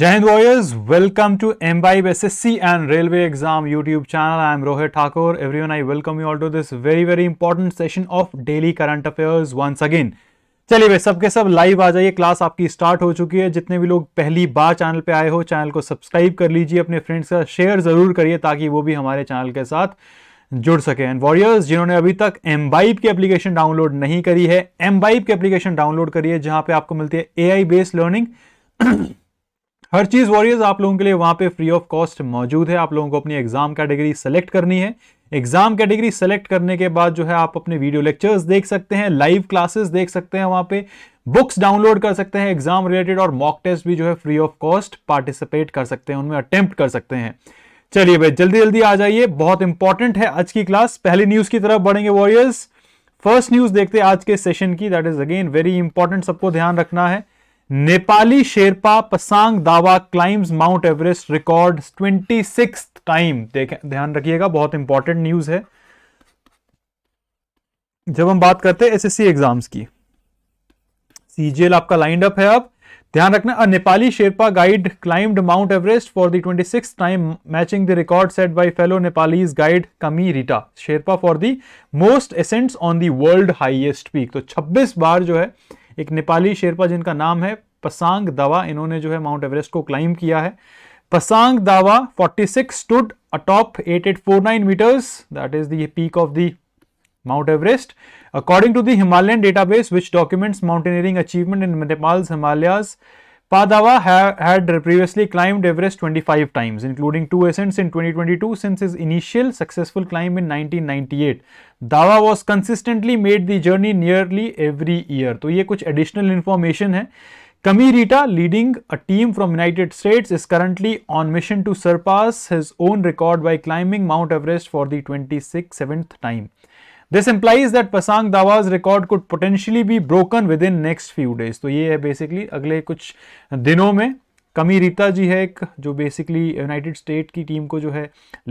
To M warriors, S S C and railway exam YouTube channel I am Rohit Thakur everyone I welcome you all to this very very important session of daily current affairs once again चलिए भाई सबके सब live आ जाइए class आपकी start हो चुकी है जितने भी लोग पहली बार चैनल पे आए हो चैनल को सब्सक्राइब कर लीजिए अपने फ्रेंड्स का शेयर ज़रूर करिए ताकि वो भी हमारे चैनल के साथ जुड़ सके एंड वॉरियर्स जिन्होंने अभी तक एम्बाइब की एप्लीकेशन डाउनलोड नहीं करी है एम्बाइब की एप्लीकेशन डाउनलोड करिए जहाँ पे आपको मिलती है ए बेस्ड लर्निंग हर चीज़ वॉरियर्स आप लोगों के लिए वहां पे फ्री ऑफ कॉस्ट मौजूद है आप लोगों को अपनी एग्जाम कैटेगरी सेलेक्ट करनी है एग्जाम कैटेगरी सेलेक्ट करने के बाद जो है आप अपने वीडियो लेक्चर्स देख सकते हैं लाइव क्लासेस देख सकते हैं वहां पे बुक्स डाउनलोड कर सकते हैं एग्जाम रिलेटेड और मॉक टेस्ट भी जो है फ्री ऑफ कॉस्ट पार्टिसिपेट कर सकते हैं उनमें अटेम्प्ट कर सकते हैं चलिए भाई जल्दी जल्दी आ जाइए बहुत इंपॉर्टेंट है आज की क्लास पहली न्यूज की तरफ बढ़ेंगे वॉरियर्स फर्स्ट न्यूज देखते हैं आज के सेशन की that is again very important सबको ध्यान रखना है Nepali Sherpa Pasang Dawa climbs Mount Everest record twenty six time ध्यान रखिएगा बहुत इंपॉर्टेंट न्यूज है जब हम बात करते हैं एसएससी एग्जाम्स की सीजीएल आपका लाइंड अप है अब ध्यान रखना Nepali Sherpa guide climbed Mount Everest for the twenty six time matching the record set by fellow Nepalese guide Kami Rita Sherpa for the most ascents on the world highest peak तो 26 बार जो है एक नेपाली शेरपा जिनका नाम है पसांग दावा इन्होंने जो है माउंट एवरेस्ट को क्लाइम किया है Pasang Dawa 46 six stood atop eight eight four nine metres that is peak of the Mount Everest according to the Himalayan database which documents mountaineering achievement in Nepal Himalayas Padawa ha had previously climbed Everest 25 times, including two ascents in 2022 since his initial successful climb in 1998. Dawa was consistently made the journey nearly every year. तो ये कुछ additional information है. Kami Rita, leading a team from United States, is currently on mission to surpass his own record by climbing Mount Everest for the 26th time. This implies that Pasang Dawa's record could potentially be broken within next few days तो ये है basically अगले कुछ दिनों में कमी रीता जी है एक जो बेसिकली यूनाइटेड स्टेट की टीम को जो है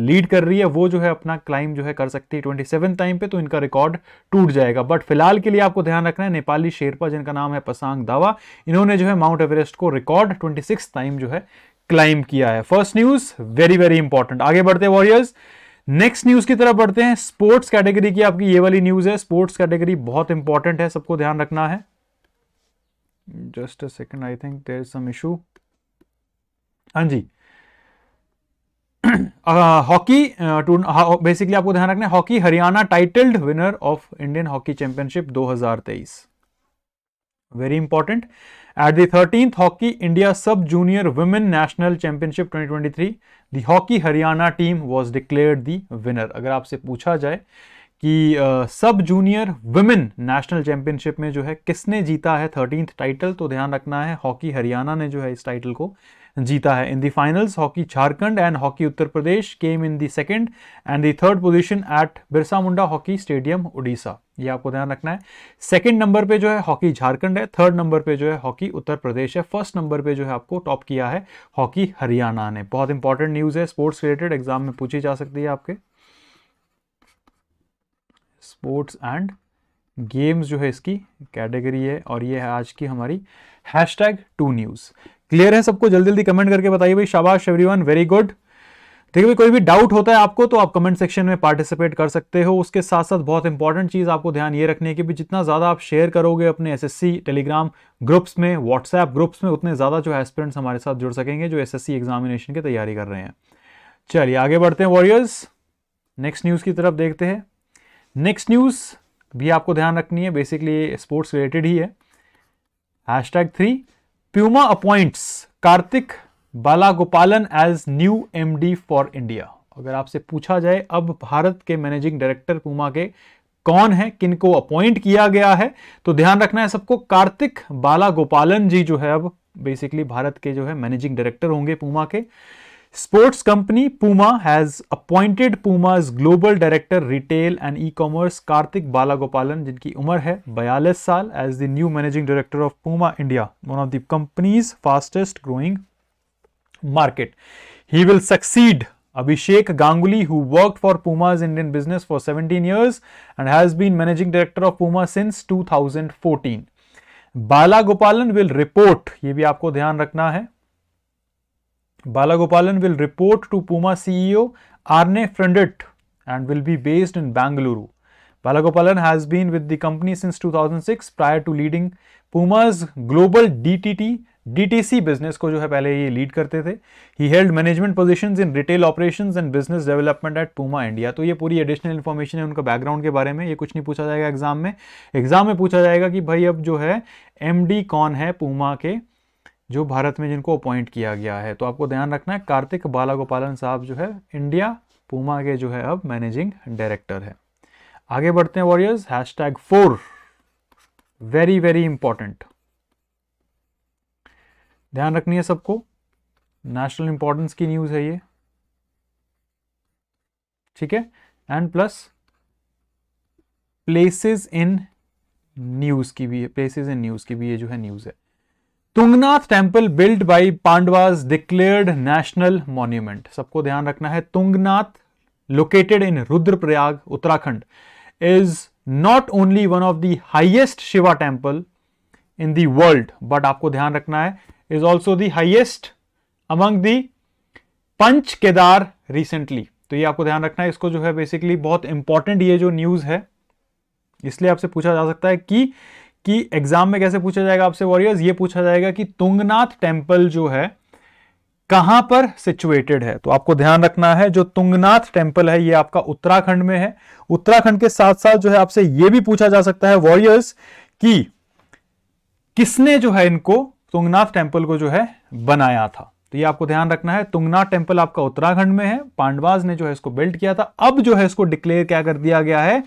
लीड कर रही है वो जो है अपना क्लाइम जो है कर सकती है ट्वेंटी सेवन टाइम पे तो इनका रिकॉर्ड टूट जाएगा बट फिलहाल के लिए आपको ध्यान रखना है नेपाली शेरपा जिनका नाम है पसांग दावा इन्होंने जो है माउंट एवरेस्ट को रिकॉर्ड ट्वेंटी सिक्स टाइम जो है क्लाइम किया है first news very very important आगे बढ़ते वॉरियर्स नेक्स्ट न्यूज की तरफ बढ़ते हैं स्पोर्ट्स कैटेगरी की आपकी ये वाली न्यूज है स्पोर्ट्स कैटेगरी बहुत इंपॉर्टेंट है सबको ध्यान रखना है just a second I think there is some issue हाँ जी हॉकी बेसिकली आपको ध्यान रखना है hockey Haryana titled winner of Indian hockey championship 2023 very important at the thirteenth hockey India sub junior women national championship 2023 twenty three the hockey Haryana team was declared the winner अगर आपसे पूछा जाए कि सब जूनियर वुमेन नेशनल चैंपियनशिप में जो है किसने जीता है थर्टींथ टाइटल तो ध्यान रखना है हॉकी हरियाणा ने जो है इस टाइटल को जीता है in the finals hockey Jharkhand and hockey Uttar Pradesh came in the second and the third position at Birsa Munda hockey stadium Orissa ये आपको ध्यान रखना है सेकंड नंबर पे जो है हॉकी झारखंड है थर्ड नंबर पे जो है हॉकी उत्तर प्रदेश है फर्स्ट नंबर पे जो है आपको टॉप किया है हॉकी हरियाणा ने बहुत इंपॉर्टेंट न्यूज़ है स्पोर्ट्स रिलेटेड एग्जाम में पूछी जा सकती है आपके स्पोर्ट्स एंड गेम्स जो है इसकी कैटेगरी है और ये है आज की हमारी hashtag two news clear है सबको जल्दी जल्दी कमेंट करके बताइए भाई शाबाश एवरीवन वेरी गुड ठीक है भाई कोई भी डाउट होता है आपको तो आप कमेंट सेक्शन में पार्टिसिपेट कर सकते हो उसके साथ साथ बहुत इंपॉर्टेंट चीज़ आपको ध्यान ये है कि भी जितना ज़्यादा आप शेयर करोगे अपने एसएससी टेलीग्राम ग्रुप्स में व्हाट्सएप ग्रुप्स में उतने ज़्यादा जो एस्पिरेंट्स हमारे साथ जुड़ सकेंगे जो एस एग्जामिनेशन की तैयारी कर रहे हैं चलिए आगे बढ़ते हैं वॉरियर्स नेक्स्ट न्यूज़ की तरफ देखते हैं नेक्स्ट न्यूज़ भी आपको ध्यान रखनी है बेसिकली स्पोर्ट्स रिलेटेड ही है hashtag three Puma appoints Karthik Balagopalan as new MD for India. अगर आपसे पूछा जाए अब भारत के मैनेजिंग डायरेक्टर पूमा के कौन है किनको अपॉइंट किया गया है तो ध्यान रखना है सबको कार्तिक बाला गोपालन जी जो है अब बेसिकली भारत के जो है मैनेजिंग डायरेक्टर होंगे पूमा के sports company Puma has appointed Puma global director retail and e commerce Karthik Balagopalan जिनकी उम्र है बयालीस साल as the new managing director of Puma India one of the company's fastest growing market he will succeed Abhishek Ganguly who work for Puma's Indian business for seventeen years and has been managing director of Puma since two thousand fourteen बाला गोपालन will report ये भी आपको ध्यान रखना है Balagopalan will report to Puma CEO Arne Frendit and will be based in Bangalore. Balagopalan has been with the company since 2006 prior to leading Puma's global DTT DTC business ko jo hai pehle ye lead karte the. He held management positions in retail operations and business development at Puma India. To ye puri additional information hai unka background ke bare mein. Ye kuch nahi pucha jayega exam mein. Exam mein pucha jayega ki bhai ab jo hai MD kaun hai Puma ke? जो भारत में जिनको appoint किया गया है तो आपको ध्यान रखना है कार्तिक बालागोपालन साहब जो है इंडिया पूमा के जो है अब मैनेजिंग डायरेक्टर है आगे बढ़ते हैं warriors hashtag four very very important ध्यान रखनी है सबको नेशनल इंपॉर्टेंस की न्यूज है ये ठीक है and plus places in news की भी प्लेसेस इन न्यूज की भी ये जो है न्यूज है Tungnath temple build by Pandavas declared national monument सबको ध्यान रखना है Tungnath located in Rudraprayag Uttarakhand is not only one of the highest Shiva temple in the world but आपको ध्यान रखना है is also the highest among the Panch Kedar recently तो ये आपको ध्यान रखना है इसको जो है बेसिकली बहुत इंपॉर्टेंट ये जो न्यूज है इसलिए आपसे पूछा जा सकता है कि कि एग्जाम में कैसे पूछा जाएगा आपसे वॉरियर्स ये पूछा जाएगा कि तुंगनाथ टेम्पल जो है कहां पर सिचुएटेड है तो आपको ध्यान रखना है जो तुंगनाथ टेम्पल है ये आपका उत्तराखंड में है उत्तराखंड के साथ साथ जो है आपसे ये भी पूछा जा सकता है वॉरियर्स कि किसने जो है इनको तुंगनाथ टेम्पल को जो है बनाया था तो ये आपको ध्यान रखना है तुंगनाथ टेम्पल आपका उत्तराखंड में है पांडवाज ने जो है इसको बिल्ड किया था अब जो है इसको डिक्लेयर क्या कर दिया गया है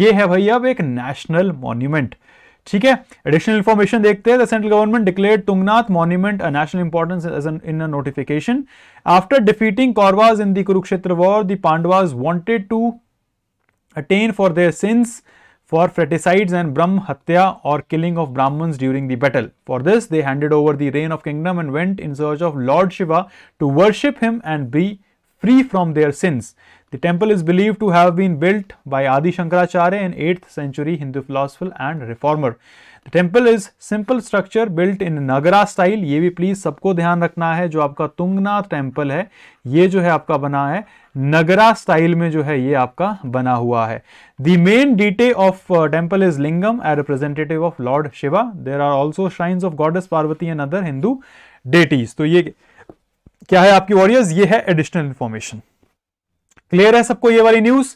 ये है भाई अब एक नेशनल मॉन्यूमेंट ठीक है एडिशनल इन्फॉर्मेशन देखते हैं the central government declare Tungnath monument a national importance as an in a notification after defeating Kauravas in the Kurukshetra war the Pandavas wanted to attain for their sins for fratricides and Brahm Hatya or killing of Brahmins during the battle. For this, they handed over the reign of kingdom and went in search of Lord Shiva to worship him and be free from their sins. The temple is believed to have been built by Adi Shankaracharya, an 8th century Hindu philosopher and reformer. The temple is simple structure built in Nagara style. ये भी please सबको ध्यान रखना है जो आपका Tungnath temple है ये जो है आपका बना है Nagara style में जो है ये आपका बना हुआ है the main deity of temple is Lingam, a representative of Lord Shiva. There are also shrines of goddess Parvati and other Hindu deities. तो ये क्या है आपकी वॉरियर्स ये है एडिशनल इंफॉर्मेशन क्लियर है सबको ये वाली न्यूज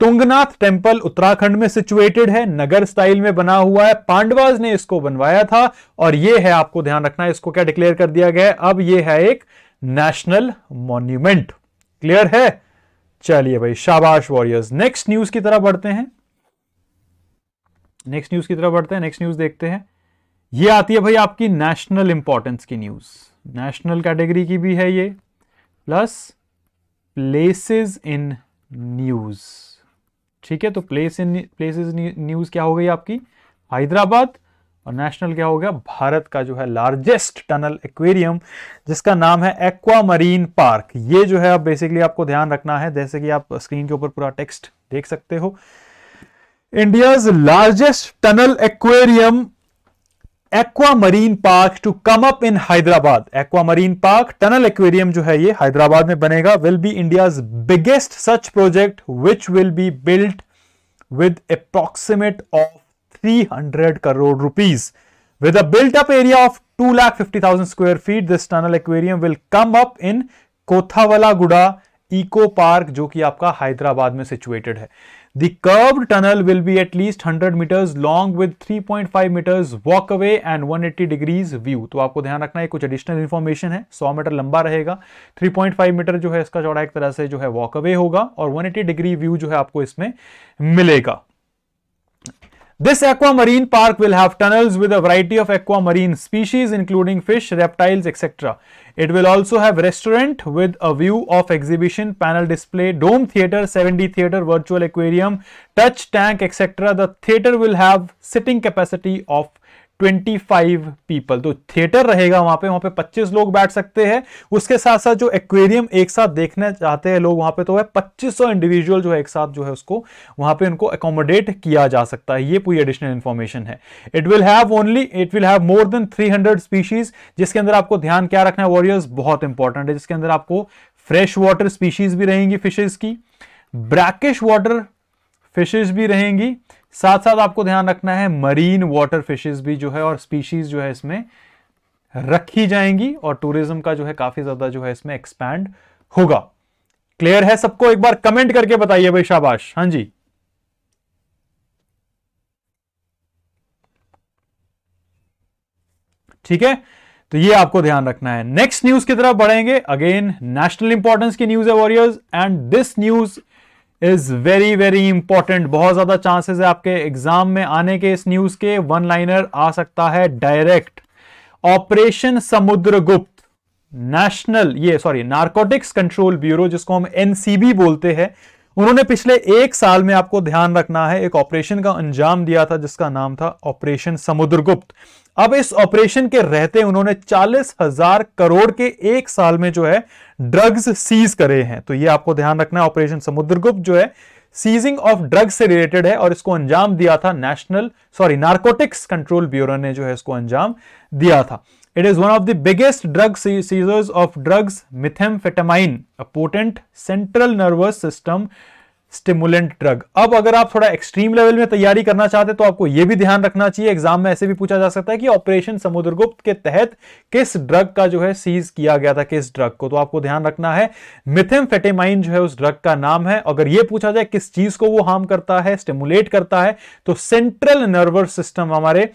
तुंगनाथ टेम्पल उत्तराखंड में सिचुएटेड है नगर स्टाइल में बना हुआ है पांडवाज ने इसको बनवाया था और ये है आपको ध्यान रखना इसको क्या डिक्लेयर कर दिया गया है अब ये है एक नेशनल मॉन्यूमेंट क्लियर है चलिए भाई शाबाश वॉरियर्स नेक्स्ट न्यूज की तरफ बढ़ते हैं नेक्स्ट न्यूज की तरफ बढ़ते हैं नेक्स्ट न्यूज देखते हैं ये आती है भाई आपकी नेशनल इंपॉर्टेंस की न्यूज नेशनल कैटेगरी की भी है ये प्लस प्लेसेस इन न्यूज़ ठीक है तो प्लेस इन प्लेसेस न्यूज़ क्या हो गई आपकी हैदराबाद और नेशनल क्या हो गया भारत का जो है लार्जेस्ट टनल एक्वेरियम जिसका नाम है एक्वा मरीन पार्क ये जो है आप बेसिकली आपको ध्यान रखना है जैसे कि आप स्क्रीन के ऊपर पूरा टेक्स्ट देख सकते हो India's largest tunnel aquarium aquamarine park to come up in Hyderabad aquamarine park tunnel aquarium जो है ये हैदराबाद में बनेगा will be India biggest such project which will be built with approximate of 300 crore rupees with rupees with a built up area of 2,50,000 square feet this tunnel aquarium will come up in kothavala guda eco park जो कि आपका हैदराबाद में situated है The curved tunnel will be at least 100 meters long with 3.5 meters walk away and 180 degrees view. तो आपको ध्यान रखना है कुछ एडिशनल इन्फॉर्मेशन है 100 मीटर लंबा रहेगा 3.5 मीटर जो है इसका चौड़ा एक तरह से जो है वॉक अवे होगा और 180 डिग्री व्यू जो है आपको इसमें मिलेगा This aquamarine park will have tunnels with a variety of aquamarine species including fish, reptiles, etc. It will also have restaurant with a view of exhibition, panel display, dome theater, 7D theater, virtual aquarium, touch tank, etc. The theater will have sitting capacity of 25 people तो theatre रहेगा वहां पे वहां पे 25 लोग बैठ सकते हैं उसके साथ साथ जो एक्वेरियम एक साथ देखना चाहते हैं लोग वहां पे तो है 2500 इंडिविजुअल जो है एक साथ जो है उसको वहां पे उनको अकोमोडेट किया जा सकता है ये पूरी एडिशनल इंफॉर्मेशन है it will have only it will have more than 300 species जिसके अंदर आपको ध्यान क्या रखना है वॉरियर्स बहुत इंपॉर्टेंट है जिसके अंदर आपको फ्रेश वाटर स्पीशीज भी रहेंगी फिशेज की ब्रैकिश वाटर फिशेज भी रहेंगी साथ साथ आपको ध्यान रखना है मरीन वाटर फिशेस भी जो है और स्पीशीज जो है इसमें रखी जाएंगी और टूरिज्म का जो है काफी ज्यादा जो है इसमें एक्सपैंड होगा क्लियर है सबको एक बार कमेंट करके बताइए भाई शाबाश हां जी ठीक है तो ये आपको ध्यान रखना है नेक्स्ट न्यूज की तरफ बढ़ेंगे अगेन नेशनल इंपॉर्टेंस की न्यूज है warriors and this news is very very important बहुत ज्यादा चांसेस है आपके एग्जाम में आने के इस न्यूज के वन लाइनर आ सकता है डायरेक्ट ऑपरेशन समुद्रगुप्त नेशनल ये सॉरी नारकोटिक्स कंट्रोल ब्यूरो जिसको हम एनसीबी बोलते हैं उन्होंने पिछले एक साल में आपको ध्यान रखना है एक ऑपरेशन का अंजाम दिया था जिसका नाम था ऑपरेशन समुद्रगुप्त अब इस ऑपरेशन के रहते उन्होंने चालीस हजार करोड़ के एक साल में जो है ड्रग्स सीज करे हैं तो ये आपको ध्यान रखना है ऑपरेशन समुद्रगुप्त जो है सीजिंग ऑफ ड्रग्स से रिलेटेड है और इसको अंजाम दिया था national sorry narcotics control bureau ने जो है इसको अंजाम दिया था it is one of the biggest drug seizures of drugs methamphetamine potent central nervous system stimulant drug अब अगर आप थोड़ा एक्सट्रीम लेवल में तैयारी करना चाहते हैं तो आपको यह भी ध्यान रखना चाहिए एग्जाम में ऐसे भी पूछा जा सकता है कि ऑपरेशन समुद्रगुप्त के तहत किस ड्रग का जो है सीज किया गया था किस ड्रग को तो आपको ध्यान रखना है मिथेम फेटेमाइन जो है उस ड्रग का नाम है अगर यह पूछा जाए किस चीज को वो हार्म करता है स्टिमुलेट करता है तो सेंट्रल नर्वस सिस्टम हमारे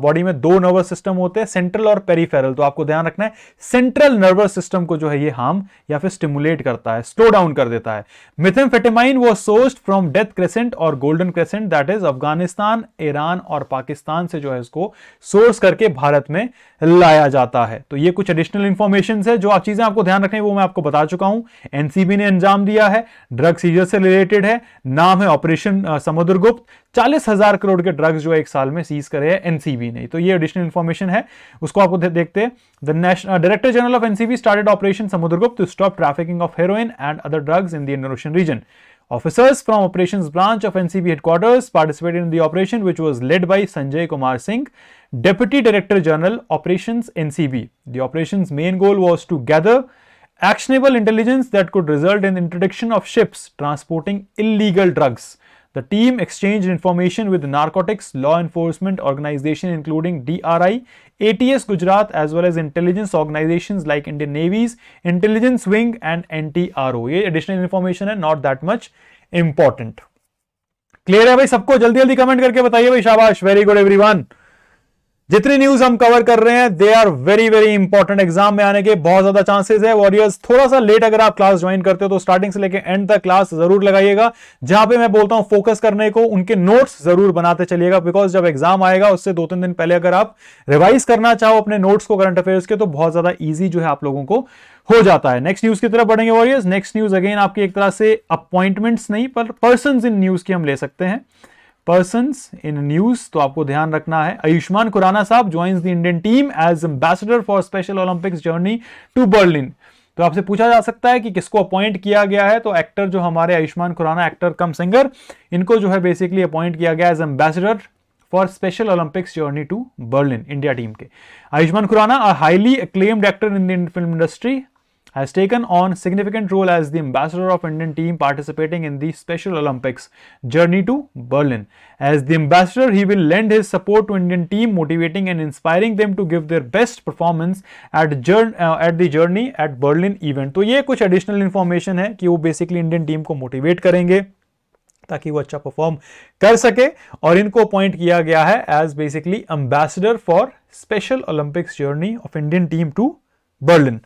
बॉडी में दो नर्वस सिस्टम होते हैं सेंट्रल और पेरीफेरल तो आपको ध्यान रखना है सेंट्रल नर्वस सिस्टम को जो है ये हार्म या फिर स्टिमुलेट करता है स्लो डाउन कर देता है मिथेमफेटेमाइन वो सोर्स्ड फ्रॉम डेथ क्रेसेंट और golden crescent that is Afghanistan Iran और पाकिस्तान से जो है इसको सोर्स करके भारत में लाया जाता है तो ये कुछ एडिशनल इंफॉर्मेशन है जो आप चीजें आपको ध्यान रखें वो मैं आपको बता चुका हूं एनसीबी ने अंजाम दिया है ड्रग सीजर से रिलेटेड है नाम है ऑपरेशन समुद्रगुप्त चालीस हजार करोड़ के ड्रग्स जो है एक साल में सीज करे हैं एनसीबी ने तो ये एडिशनल इन्फॉर्मेशन है उसको आपको देखते हैं the national director general of NCB started operation Samudragupt to stop trafficking of heroin and other drugs in the Indian ocean region officers from operation branch of NCB headquarters participate in the operation which was led by Sanjay Kumar Singh deputy director general operation NCB the operation main goal was to gather actionable intelligence that could result in introduction of ships transporting illegal drugs The team exchanged information with narcotics law enforcement organization including DRI, ATS Gujarat as well as intelligence organizations like Indian Navy's intelligence wing and NTRO. ये additional information है not that much important. Clear है भाई सबको जल्दी जल्दी comment करके बताइए भाई शाबाश वेरी गुड एवरीवन जितनी न्यूज हम कवर कर रहे हैं they are very very important exam में आने के बहुत ज्यादा चांसेस है वॉरियर्स थोड़ा सा लेट अगर आप क्लास ज्वाइन करते हो तो स्टार्टिंग से लेकर एंड तक क्लास जरूर लगाइएगा जहां पे मैं बोलता हूं फोकस करने को उनके नोट्स जरूर बनाते चलिएगा बिकॉज जब एग्जाम आएगा उससे दो तीन दिन पहले अगर आप रिवाइज करना चाहो अपने नोट्स को करंट अफेयर्स के तो बहुत ज्यादा ईजी जो है आप लोगों को हो जाता है नेक्स्ट न्यूज की तरफ बढ़ेंगे वॉरियर्स नेक्स्ट न्यूज अगेन आपकी एक तरह से अपॉइंटमेंट्स नहीं पर पर्सन इन न्यूज की हम ले सकते हैं पर्सन इन न्यूज तो आपको ध्यान रखना है आयुष्मान खुराना साहब join the Indian team as ambassador for special Olympics journey to Berlin तो आपसे पूछा जा सकता है कि किसको अपॉइंट किया गया है तो एक्टर जो हमारे Ayushmann Khurrana actor cum singer इनको जो है बेसिकली अपॉइंट किया गया as ambassador for special Olympics journey to Berlin India team के Ayushmann Khurrana highly acclaimed actor in the film industry has taken on significant role as the ambassador of Indian team participating in the Special Olympics journey to Berlin. As the ambassador, he will lend his support to Indian team, motivating and inspiring them to give their best performance at journey uh, at the journey at Berlin event. तो ये कुछ additional information है कि वो basically indian team ko motivate करेंगे ताकि वो अच्छा परफॉर्म कर सके और इनको अपॉइंट किया गया है as basically ambassador for special Olympics journey of Indian team to Berlin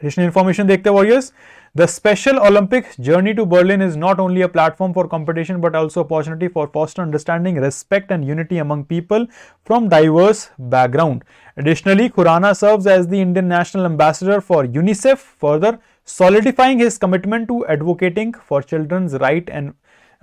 Additional information dekhte warriors. The Special Olympics journey to Berlin is not only a platform for competition but also opportunity for foster understanding, respect and unity among people from diverse background. Additionally, Khurana serves as the Indian National Ambassador for UNICEF, further solidifying his commitment to advocating for children's right and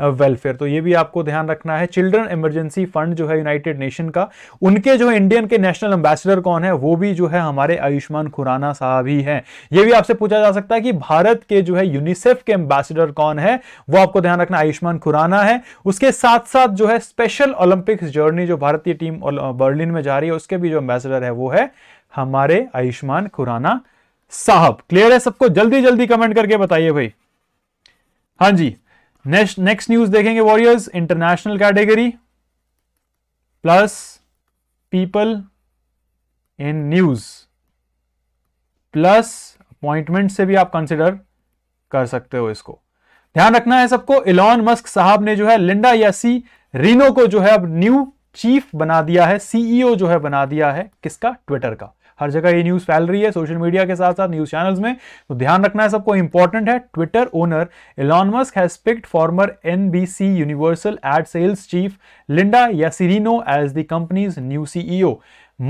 welfare तो ये भी आपको ध्यान रखना है children emergency fund जो है United nation का उनके जो है इंडियन के नेशनल एम्बेसडर कौन है वो भी जो है हमारे आयुष्मान खुराना साहब ही हैं ये भी आपसे पूछा जा सकता है कि भारत के जो है यूनिसेफ के एम्बेसडर कौन है वो आपको ध्यान रखना आयुष्मान खुराना है उसके साथ साथ जो है स्पेशल ओलंपिक्स जर्नी जो भारतीय टीम बर्लिन में जा रही है उसके भी जो एम्बेसडर है वो है हमारे आयुष्मान खुराना साहब क्लियर है सबको जल्दी जल्दी कमेंट करके बताइए भाई हाँ जी नेक्स्ट नेक्स्ट न्यूज देखेंगे warriors international category plus people in news plus appointment से भी आप कंसिडर कर सकते हो इसको ध्यान रखना है सबको इलॉन मस्क साहब ने जो है लिंडा यासी रीनो को जो है अब न्यू चीफ बना दिया है सीईओ जो है बना दिया है किसका ट्विटर का हर जगह ये न्यूज फैल रही है सोशल मीडिया के साथ साथ न्यूज चैनल में तो ध्यान रखना है सबको इंपॉर्टेंट है Twitter owner Elon Musk has former an universal ad sales chief Linda Yaccarino as the company's new CEO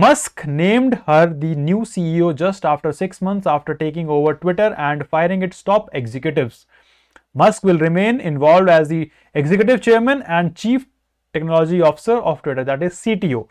Musk named her the new CEO just after six months after taking over Twitter and firing its top executive Musk will remain involve as the executive chairman and chief technology officer of Twitter that is C T O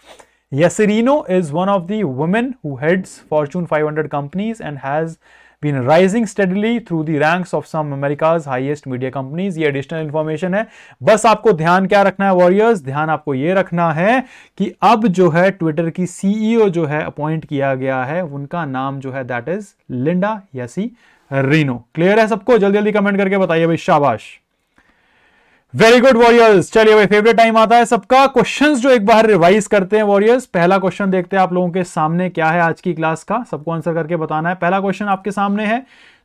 Yasserino is one of the women who heads Fortune 500 companies and has been rising steadily through the ranks of some America's highest media companies. ये additional information है बस आपको ध्यान क्या रखना है warriors? ध्यान आपको ये रखना है कि अब जो है Twitter की CEO जो है appoint किया गया है उनका नाम जो है that is Linda यासी Clear है सबको जल्दी जल्दी comment करके बताइए भाई शाबाश वेरी गुड वॉरियर्स चलिए भाई फेवरेट टाइम आता है सबका क्वेश्चन जो एक बार रिवाइज करते हैं वॉरियर्स पहला क्वेश्चन देखते हैं आप लोगों के सामने क्या है आज की क्लास का सबको आंसर करके बताना है पहला क्वेश्चन आपके सामने है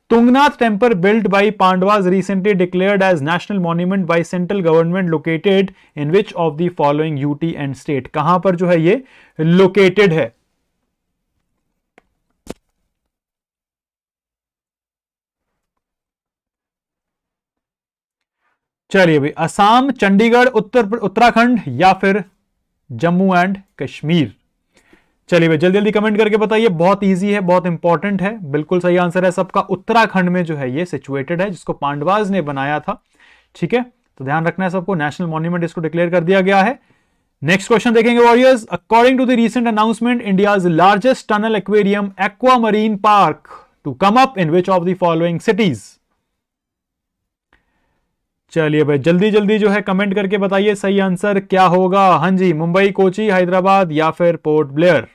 Tungnath temple built by Pandavas recently declared as national monument by central government located in which of the following UT and state कहां पर जो है ये लोकेटेड है चलिए भाई असम चंडीगढ़ उत्तर उत्तराखंड या फिर जम्मू एंड कश्मीर चलिए भाई जल्दी जल्दी कमेंट करके बताइए बहुत इजी है बहुत इंपॉर्टेंट है बिल्कुल सही आंसर है सबका उत्तराखंड में जो है ये सिचुएटेड है जिसको पांडवाज ने बनाया था ठीक है तो ध्यान रखना है सबको नेशनल मॉन्यूमेंट इसको डिक्लेयर कर दिया गया है नेक्स्ट क्वेश्चन देखेंगे warriors according to the recent announcement India largest tunnel aquarium aquamarine park to come up in which of the following cities चलिए भाई जल्दी जल्दी जो है कमेंट करके बताइए सही आंसर क्या होगा हाँ जी मुंबई कोची हैदराबाद या फिर पोर्ट ब्लेयर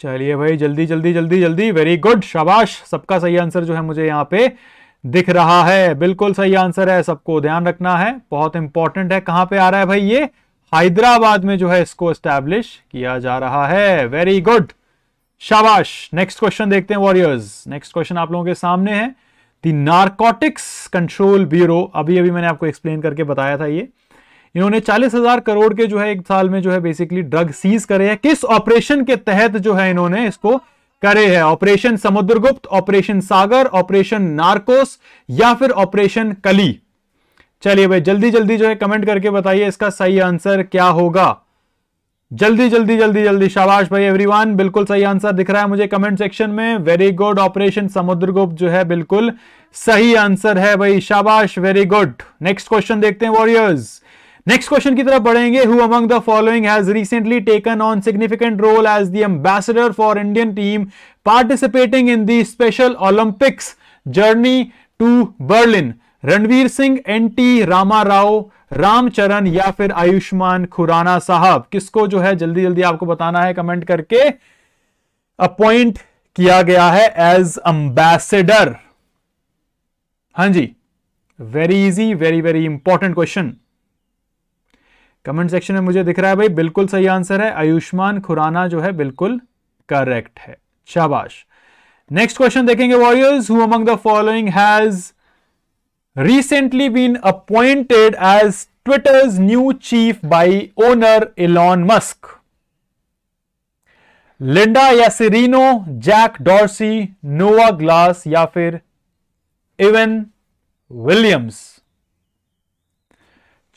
चलिए भाई जल्दी जल्दी जल्दी जल्दी वेरी गुड शाबाश सबका सही आंसर जो है मुझे यहां पे दिख रहा है बिल्कुल सही आंसर है सबको ध्यान रखना है बहुत इंपॉर्टेंट है कहां पे आ रहा है भाई ये हैदराबाद में जो है इसको स्टैब्लिश किया जा रहा है वेरी गुड शाबाश नेक्स्ट क्वेश्चन देखते हैं वॉरियर्स नेक्स्ट क्वेश्चन आप लोगों के सामने है नारकोटिक्स कंट्रोल ब्यूरो अभी अभी मैंने आपको एक्सप्लेन करके बताया था ये इन्होंने चालीस हजार करोड़ के जो है एक साल में जो है बेसिकली ड्रग सीज करे हैं किस ऑपरेशन के तहत जो है इन्होंने इसको करे है operation Samudragupt operation Sagar operation narcos या फिर ऑपरेशन कली चलिए भाई जल्दी जल्दी जो है कमेंट करके बताइए इसका सही आंसर क्या होगा जल्दी जल्दी जल्दी जल्दी शाबाश भाई एवरीवन बिल्कुल सही आंसर दिख रहा है मुझे कमेंट सेक्शन में वेरी गुड ऑपरेशन समुद्रगुप्त जो है बिल्कुल सही आंसर है भाई शाबाश वेरी गुड नेक्स्ट क्वेश्चन देखते हैं वॉरियर्स नेक्स्ट क्वेश्चन की तरफ बढ़ेंगे who among the following has recently taken on significant role as the ambassador for Indian team participating in the special Olympics journey to Berlin Ranveer Singh NT Rama Rao Ramcharan या फिर आयुष्मान खुराना साहब किसको जो है जल्दी जल्दी आपको बताना है कमेंट करके अपॉइंट किया गया है एज अंबेसडर हां जी very easy very very important question comment section में मुझे दिख रहा है भाई बिल्कुल सही आंसर है आयुष्मान खुराना जो है बिल्कुल करेक्ट है शाबाश नेक्स्ट क्वेश्चन देखेंगे warriors who among the following has recently been appointed as Twitter's new chief by owner Elon Musk. Linda Yaccarino Jack Dorsey Noah Glass या फिर इवन विलियम्स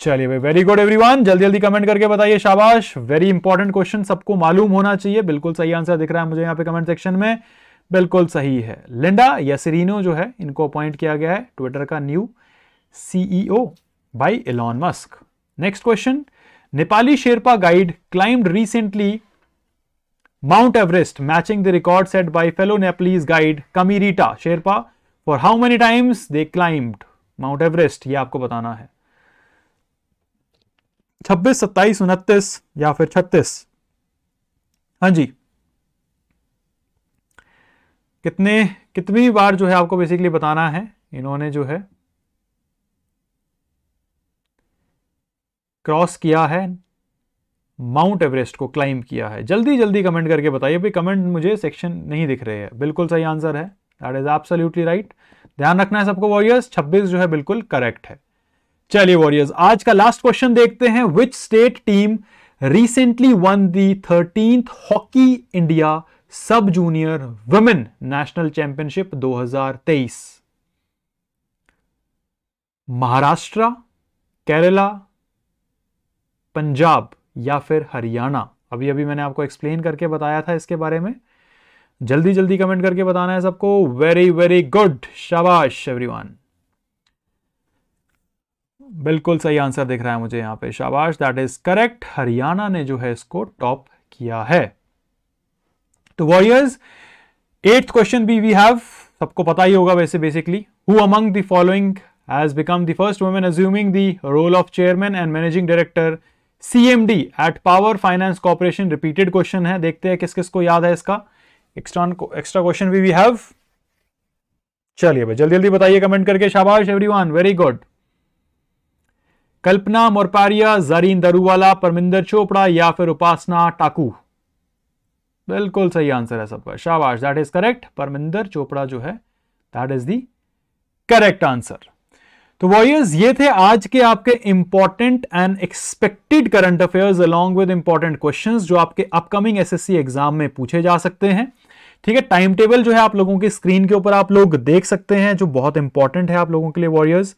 चलिए भाई वेरी गुड एवरीवन जल्दी जल्दी comment करके बताइए शाबाश वेरी इंपॉर्टेंट क्वेश्चन सबको मालूम होना चाहिए बिल्कुल सही आंसर दिख रहा है मुझे यहां पे कमेंट सेक्शन में बिल्कुल सही है लिंडा यसेरिनो जो है इनको अपॉइंट किया गया है ट्विटर का new CEO by Elon Musk next question Nepali Sherpa guide climbed recently Mount Everest matching the record set by fellow Nepalese guide Kami Rita Sherpa for how many times they climbed Mount Everest ये आपको बताना है छब्बीस सत्ताईस उनतीस या फिर छत्तीस हाँ जी कितने कितनी बार जो है आपको बेसिकली बताना है इन्होंने जो है क्रॉस किया है माउंट एवरेस्ट को क्लाइम किया है जल्दी जल्दी कमेंट करके बताइए भाई कमेंट मुझे सेक्शन नहीं दिख रहे हैं बिल्कुल सही आंसर है दैट इज एब्सोल्युटली राइट ध्यान रखना है सबको वॉरियर्स 26 जो है बिल्कुल करेक्ट है चलिए वॉरियर्स आज का लास्ट क्वेश्चन देखते हैं which state team recently won the thirteenth hockey India sub junior women national championship 2023 Maharashtra Kerala Punjab या फिर हरियाणा अभी अभी मैंने आपको एक्सप्लेन करके बताया था इसके बारे में जल्दी जल्दी कमेंट करके बताना है सबको वेरी वेरी गुड शाबाश एवरीवन बिल्कुल सही आंसर दिख रहा है मुझे यहां पे शाबाश दैट इज करेक्ट हरियाणा ने जो है इसको टॉप किया है द वॉरियर्स एट्थ क्वेश्चन भी वी हैव सबको पता ही होगा वैसे basically who among the following has become the first women assuming the role of chairman and managing director C M D at power finance corporation repeated question है देखते हैं किस किस को याद है इसका एक्स्ट्रा एक्स्ट्रा क्वेश्चन भी वी हैव चलिए भाई जल्दी जल्दी बताइए कमेंट करके शाबाश एवरीवन वेरी गुड कल्पना मोरपारिया जरीन दरूवाला परमिंदर चोपड़ा या फिर उपासना टाकू बिल्कुल सही आंसर है सबका शाबाश that is correct Parminder Chopra जो है that is the correct answer तो वॉयर्स ये थे आज के आपके important and expected current affairs along with important questions जो आपके अपकमिंग एसएससी एग्जाम में पूछे जा सकते हैं ठीक है टाइम टेबल जो है आप लोगों की स्क्रीन के ऊपर आप लोग देख सकते हैं जो बहुत इंपॉर्टेंट है आप लोगों के लिए वॉरियर्स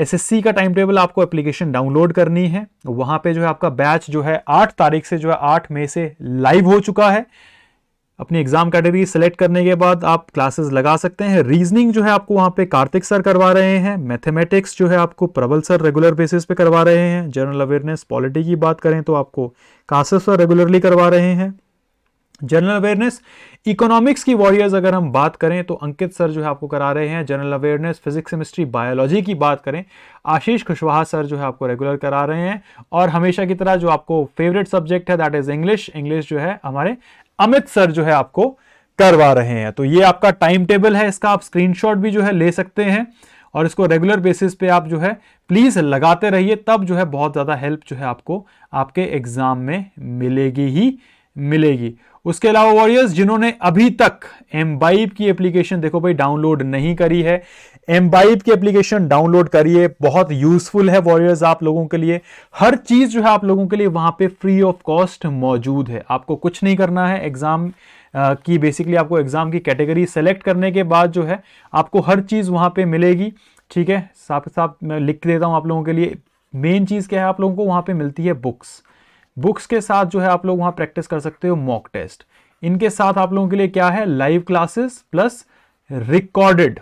एसएससी का टाइम टेबल आपको एप्लीकेशन डाउनलोड करनी है वहां पे जो है आपका बैच जो है आठ तारीख से जो है आठ मई से लाइव हो चुका है अपनी एग्जाम कैटेगरी सेलेक्ट करने के बाद आप क्लासेस लगा सकते हैं रीजनिंग जो है आपको वहां पे कार्तिक सर करवा रहे हैं मैथमेटिक्स जो है आपको प्रबल सर रेगुलर बेसिस पे करवा रहे हैं जनरल अवेयरनेस पॉलिटी की बात करें तो आपको कासेस सर रेगुलरली करवा रहे हैं जनरल अवेयरनेस इकोनॉमिक्स की वॉरियर्स अगर हम बात करें तो अंकित सर जो है आपको करा रहे हैं general awareness physics chemistry biology की बात करें आशीष कुशवाहा सर जो है आपको रेगुलर करा रहे हैं और हमेशा की तरह जो आपको फेवरेट सब्जेक्ट है दैट इज इंग्लिश इंग्लिश जो है हमारे अमित सर जो है आपको करवा रहे हैं तो ये आपका टाइम टेबल है इसका आप स्क्रीन भी जो है ले सकते हैं और इसको रेगुलर बेसिस पे आप जो है प्लीज़ लगाते रहिए तब जो है बहुत ज़्यादा हेल्प जो है आपको आपके एग्ज़ाम में मिलेगी ही मिलेगी उसके अलावा वॉरियर्स जिन्होंने अभी तक एम्बाइब की एप्लीकेशन देखो भाई डाउनलोड नहीं करी है एम्बाइब की एप्लीकेशन डाउनलोड करिए बहुत यूजफुल है वॉरियर्स आप लोगों के लिए हर चीज़ जो है आप लोगों के लिए वहाँ पे फ्री ऑफ कॉस्ट मौजूद है आपको कुछ नहीं करना है एग्ज़ाम की बेसिकली आपको एग्ज़ाम की कैटेगरी सेलेक्ट करने के बाद जो है आपको हर चीज़ वहाँ पर मिलेगी ठीक है साथ साथ मैं लिख देता हूँ आप लोगों के लिए मेन चीज़ क्या है आप लोगों को वहाँ पर मिलती है बुक्स बुक्स के साथ जो है आप लोग वहां प्रैक्टिस कर सकते हो मॉक टेस्ट इनके साथ आप लोगों के लिए क्या है live classes plus recorded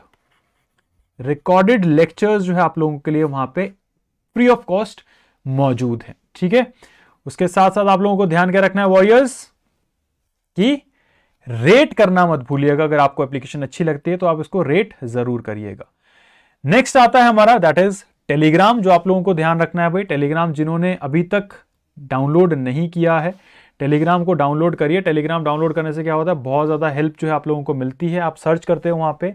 recorded lectures जो है आप लोगों के लिए वहां पे फ्री ऑफ कॉस्ट मौजूद है ठीक है उसके साथ साथ आप लोगों को ध्यान क्या रखना है वॉरियर्स की रेट करना मत भूलिएगा अगर आपको एप्लीकेशन अच्छी लगती है तो आप इसको रेट जरूर करिएगा नेक्स्ट आता है हमारा दैट इज टेलीग्राम जो आप लोगों को ध्यान रखना है भाई टेलीग्राम जिन्होंने अभी तक डाउनलोड नहीं किया है टेलीग्राम को डाउनलोड करिए टेलीग्राम डाउनलोड करने से क्या होता है बहुत ज़्यादा हेल्प जो है आप लोगों को मिलती है आप सर्च करते हो वहाँ पे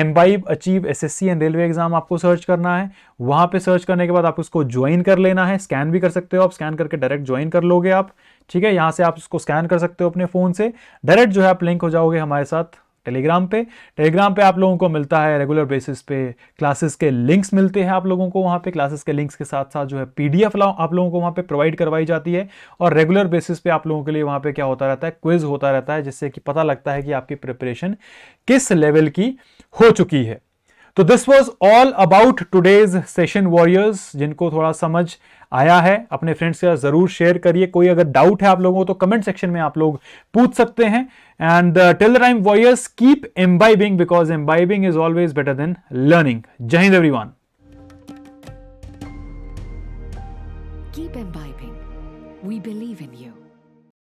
Embibe achieve S S C and railway exam आपको सर्च करना है वहाँ पे सर्च करने के बाद आप उसको ज्वाइन कर लेना है स्कैन भी कर सकते हो आप स्कैन करके डायरेक्ट ज्वाइन कर लोगे आप ठीक है यहाँ से आप उसको स्कैन कर सकते हो अपने फ़ोन से डायरेक्ट जो है आप लिंक हो जाओगे हमारे साथ टेलीग्राम पे टेलीग्राम पे आप लोगों को मिलता है रेगुलर बेसिस पे क्लासेस के लिंक्स मिलते हैं आप लोगों को वहाँ पे क्लासेस के लिंक्स के साथ साथ जो है पीडीएफ आप लोगों को वहाँ पे प्रोवाइड करवाई जाती है और रेगुलर बेसिस पे आप लोगों के लिए वहाँ पे क्या होता रहता है क्विज होता रहता है जिससे कि पता लगता है कि आपकी प्रिपरेशन किस लेवल की हो चुकी है तो this was all about today's session warriors जिनको थोड़ा समझ आया है अपने फ्रेंड्स के साथ ज़रूर शेयर करिए कोई अगर डाउट है आप लोगों को तो कमेंट सेक्शन में आप लोग पूछ सकते हैं and till the time warriors keep embibing because embibing is always better than learning जय हिंद एवरीवन Keep imbibing.